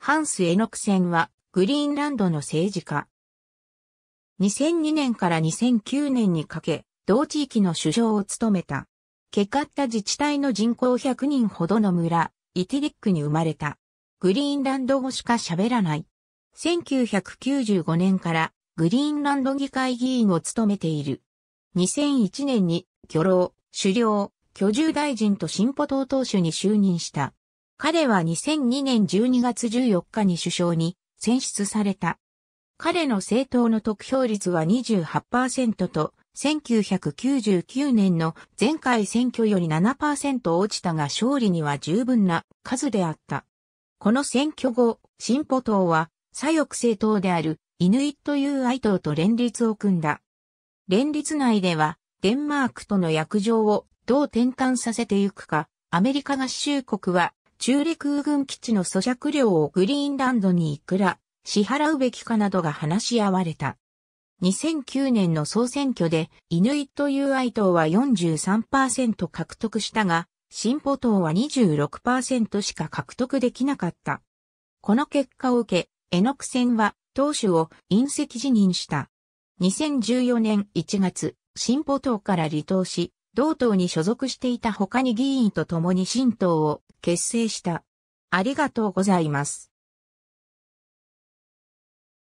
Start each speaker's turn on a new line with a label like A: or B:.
A: ハン
B: ス・エノクセンは、グリーンランドの政治家。2002年から2009年にかけ、同地域の首相を務めた。結果った自治体の人口100人ほどの村、イティリックに生まれた。グリーンランド語しか喋らない。1995年からグリーンランド議会議員を務めている。2001年に、漁労、狩猟、居住大臣と進歩党党首に就任した。彼は2002年12月14日に首相に選出された。彼の政党の得票率は28%と、1999年の前回選挙より7%落ちたが勝利には十分な数であった。この選挙後、進歩党は左翼政党であるイヌイット友愛党と連立を組んだ。連立内ではデンマークとの約定をどう転換させていくか、アメリカ合衆国は中陸空軍基地の咀嚼料をグリーンランドにいくら支払うべきかなどが話し合われた。2009年の総選挙でイヌイット UI 党は43%獲得したが、進歩党は26%しか獲得できなかった。この結果を受け、エノクセンは党首を隕石辞任した。2014年1月、進歩党から離党し、同党に所属していた他に議員と共に新党を結成した。ありがとうございます。